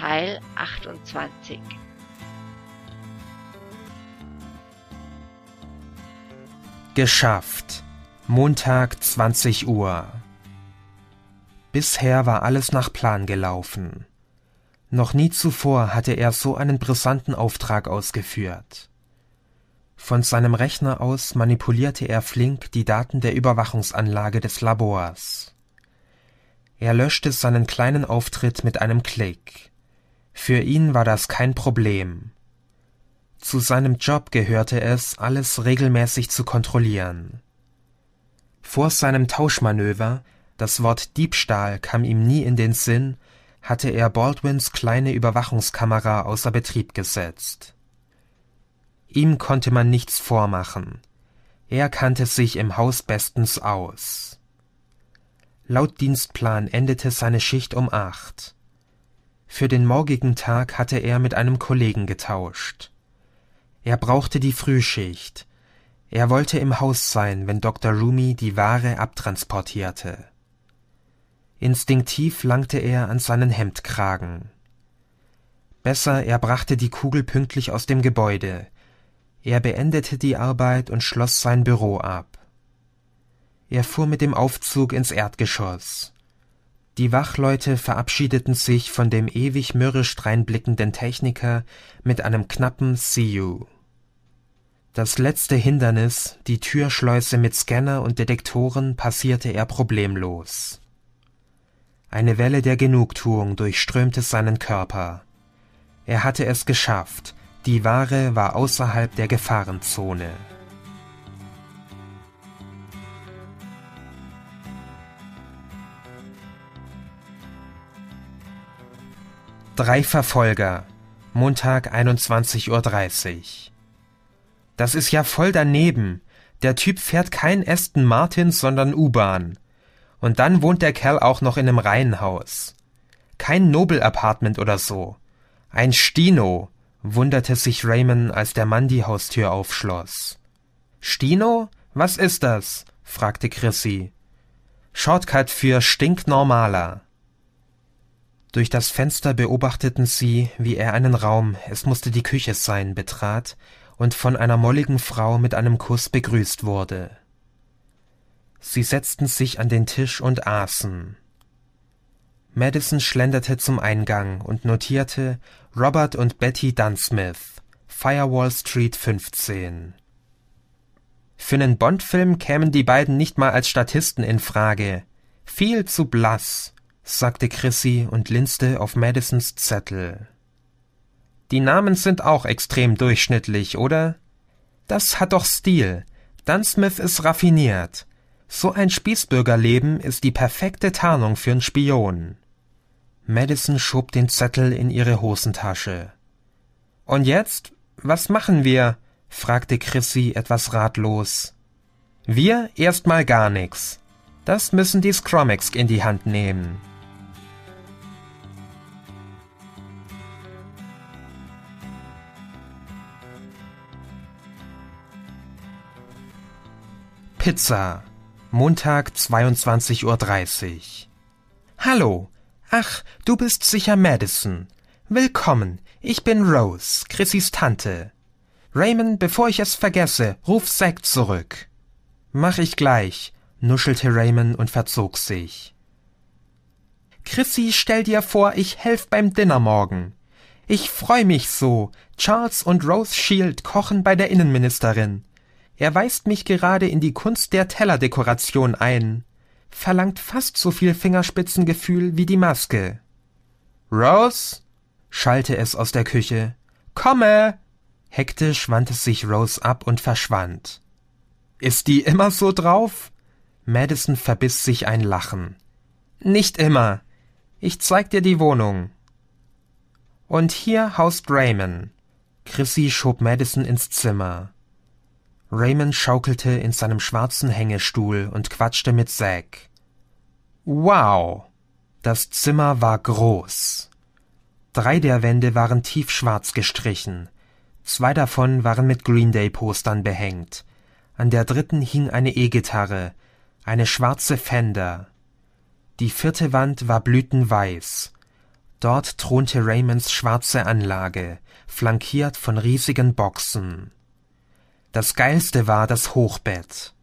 Teil 28. Geschafft. Montag 20 Uhr. Bisher war alles nach Plan gelaufen. Noch nie zuvor hatte er so einen brisanten Auftrag ausgeführt. Von seinem Rechner aus manipulierte er flink die Daten der Überwachungsanlage des Labors. Er löschte seinen kleinen Auftritt mit einem Klick. Für ihn war das kein Problem. Zu seinem Job gehörte es, alles regelmäßig zu kontrollieren. Vor seinem Tauschmanöver, das Wort Diebstahl kam ihm nie in den Sinn, hatte er Baldwins kleine Überwachungskamera außer Betrieb gesetzt. Ihm konnte man nichts vormachen. Er kannte sich im Haus bestens aus. Laut Dienstplan endete seine Schicht um acht. Für den morgigen Tag hatte er mit einem Kollegen getauscht. Er brauchte die Frühschicht. Er wollte im Haus sein, wenn Dr. Rumi die Ware abtransportierte. Instinktiv langte er an seinen Hemdkragen. Besser, er brachte die Kugel pünktlich aus dem Gebäude. Er beendete die Arbeit und schloss sein Büro ab. Er fuhr mit dem Aufzug ins Erdgeschoss. Die Wachleute verabschiedeten sich von dem ewig mürrisch dreinblickenden Techniker mit einem knappen See you. Das letzte Hindernis, die Türschleuse mit Scanner und Detektoren, passierte er problemlos. Eine Welle der Genugtuung durchströmte seinen Körper. Er hatte es geschafft, die Ware war außerhalb der Gefahrenzone. Drei Verfolger. Montag 21.30 Uhr. Das ist ja voll daneben. Der Typ fährt kein Aston Martins, sondern U-Bahn. Und dann wohnt der Kerl auch noch in einem Reihenhaus. Kein Nobel-Apartment oder so. Ein Stino, wunderte sich Raymond, als der Mann die Haustür aufschloss. Stino? Was ist das? fragte Chrissy. Shortcut für stinknormaler. Durch das Fenster beobachteten sie, wie er einen Raum, es musste die Küche sein, betrat und von einer molligen Frau mit einem Kuss begrüßt wurde. Sie setzten sich an den Tisch und aßen. Madison schlenderte zum Eingang und notierte Robert und Betty Dunsmith, Firewall Street 15. Für einen Bond-Film kämen die beiden nicht mal als Statisten in Frage. Viel zu blass sagte Chrissy und linste auf Madisons Zettel. Die Namen sind auch extrem durchschnittlich, oder? Das hat doch Stil. Dunsmith ist raffiniert. So ein Spießbürgerleben ist die perfekte Tarnung für einen Spion. Madison schob den Zettel in ihre Hosentasche. Und jetzt? Was machen wir? fragte Chrissy etwas ratlos. Wir erstmal gar nichts. Das müssen die Scrumex in die Hand nehmen. Pizza. Montag 22.30 Uhr. Hallo. Ach, du bist sicher Madison. Willkommen. Ich bin Rose, Chrissys Tante. Raymond, bevor ich es vergesse, ruf Zack zurück. Mach ich gleich, nuschelte Raymond und verzog sich. Chrissy, stell dir vor, ich helf beim Dinner morgen. Ich freu mich so. Charles und Rose Shield kochen bei der Innenministerin. Er weist mich gerade in die Kunst der Tellerdekoration ein. Verlangt fast so viel Fingerspitzengefühl wie die Maske. Rose? schallte es aus der Küche. Komme! Hektisch wandte sich Rose ab und verschwand. Ist die immer so drauf? Madison verbiss sich ein Lachen. Nicht immer. Ich zeig dir die Wohnung. Und hier haust Raymond. Chrissy schob Madison ins Zimmer. Raymond schaukelte in seinem schwarzen Hängestuhl und quatschte mit Zack. Wow! Das Zimmer war groß. Drei der Wände waren tiefschwarz gestrichen. Zwei davon waren mit Green Day-Postern behängt. An der dritten hing eine E-Gitarre, eine schwarze Fender. Die vierte Wand war blütenweiß. Dort thronte Raymonds schwarze Anlage, flankiert von riesigen Boxen. Das Geilste war das Hochbett.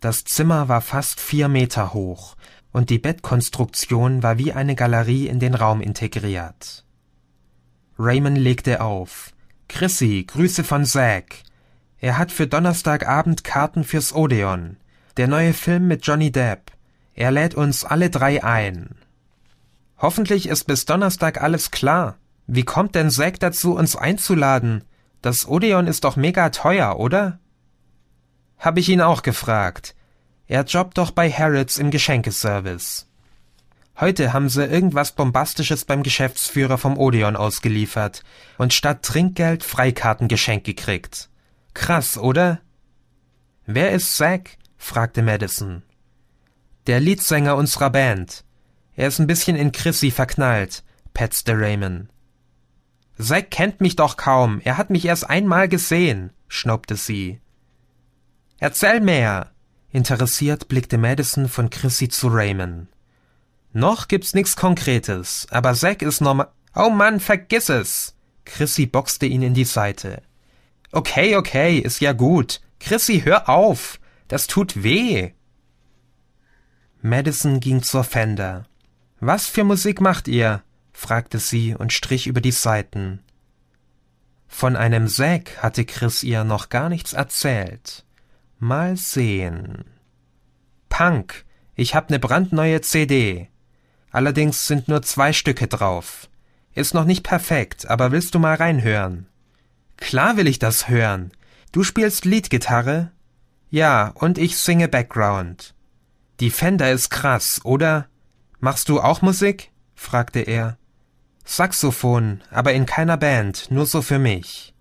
Das Zimmer war fast vier Meter hoch und die Bettkonstruktion war wie eine Galerie in den Raum integriert. Raymond legte auf. Chrissy, Grüße von Zack. Er hat für Donnerstagabend Karten fürs Odeon. Der neue Film mit Johnny Depp. Er lädt uns alle drei ein. Hoffentlich ist bis Donnerstag alles klar. Wie kommt denn Zack dazu, uns einzuladen? Das Odeon ist doch mega teuer, oder? Hab ich ihn auch gefragt. Er jobbt doch bei Harrods im Geschenkeservice. Heute haben sie irgendwas Bombastisches beim Geschäftsführer vom Odeon ausgeliefert und statt Trinkgeld Freikartengeschenk gekriegt. Krass, oder? Wer ist Zack? fragte Madison. Der Leadsänger unserer Band. Er ist ein bisschen in Chrissy verknallt, petzte Raymond. Zack kennt mich doch kaum, er hat mich erst einmal gesehen, schnaubte sie. Erzähl mehr! Interessiert blickte Madison von Chrissy zu Raymond. Noch gibt's nix Konkretes, aber Zack ist normal. Oh Mann, vergiss es! Chrissy boxte ihn in die Seite. Okay, okay, ist ja gut. Chrissy, hör auf! Das tut weh! Madison ging zur Fender. Was für Musik macht ihr? fragte sie und strich über die Seiten. Von einem Säck hatte Chris ihr noch gar nichts erzählt. Mal sehen. Punk, ich hab ne brandneue CD. Allerdings sind nur zwei Stücke drauf. Ist noch nicht perfekt, aber willst du mal reinhören? Klar will ich das hören. Du spielst Leadgitarre? Ja, und ich singe Background. Die Fender ist krass, oder? Machst du auch Musik? fragte er. Saxophon, aber in keiner Band, nur so für mich.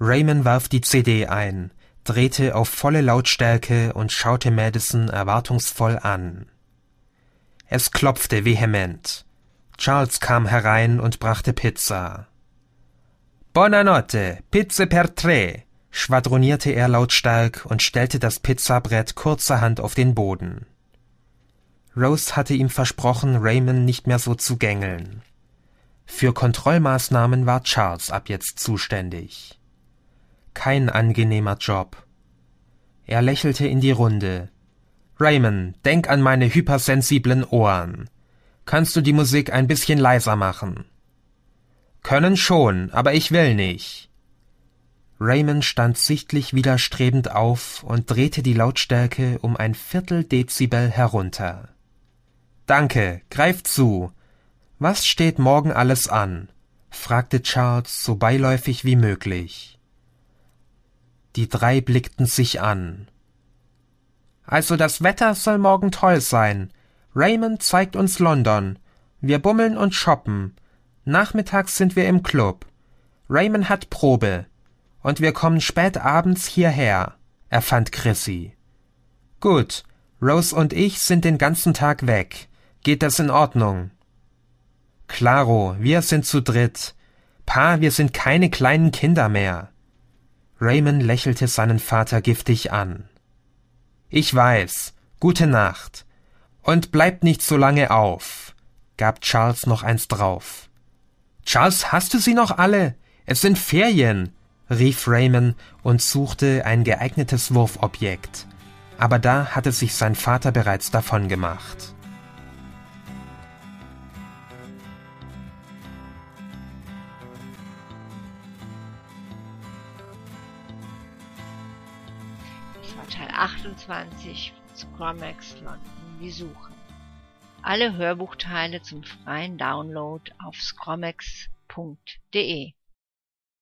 Raymond warf die CD ein, drehte auf volle Lautstärke und schaute Madison erwartungsvoll an. Es klopfte vehement. Charles kam herein und brachte Pizza. Buonanotte, Pizza per tre, schwadronierte er lautstark und stellte das Pizzabrett kurzerhand auf den Boden. Rose hatte ihm versprochen, Raymond nicht mehr so zu gängeln. Für Kontrollmaßnahmen war Charles ab jetzt zuständig. Kein angenehmer Job. Er lächelte in die Runde. Raymond, denk an meine hypersensiblen Ohren. Kannst du die Musik ein bisschen leiser machen? Können schon, aber ich will nicht. Raymond stand sichtlich widerstrebend auf und drehte die Lautstärke um ein Viertel Dezibel herunter. Danke, greift zu. Was steht morgen alles an? fragte Charles so beiläufig wie möglich. Die drei blickten sich an. Also das Wetter soll morgen toll sein. Raymond zeigt uns London. Wir bummeln und shoppen. Nachmittags sind wir im Club. Raymond hat Probe. Und wir kommen spät abends hierher, erfand Chrissy. Gut, Rose und ich sind den ganzen Tag weg. Geht das in Ordnung? Claro, wir sind zu dritt. Pa, wir sind keine kleinen Kinder mehr. Raymond lächelte seinen Vater giftig an. Ich weiß. Gute Nacht. Und bleibt nicht so lange auf, gab Charles noch eins drauf. Charles, hast du sie noch alle? Es sind Ferien, rief Raymond und suchte ein geeignetes Wurfobjekt. Aber da hatte sich sein Vater bereits davon gemacht. war Teil 28 von Scrumax London Die Alle Hörbuchteile zum freien Download auf scromax.de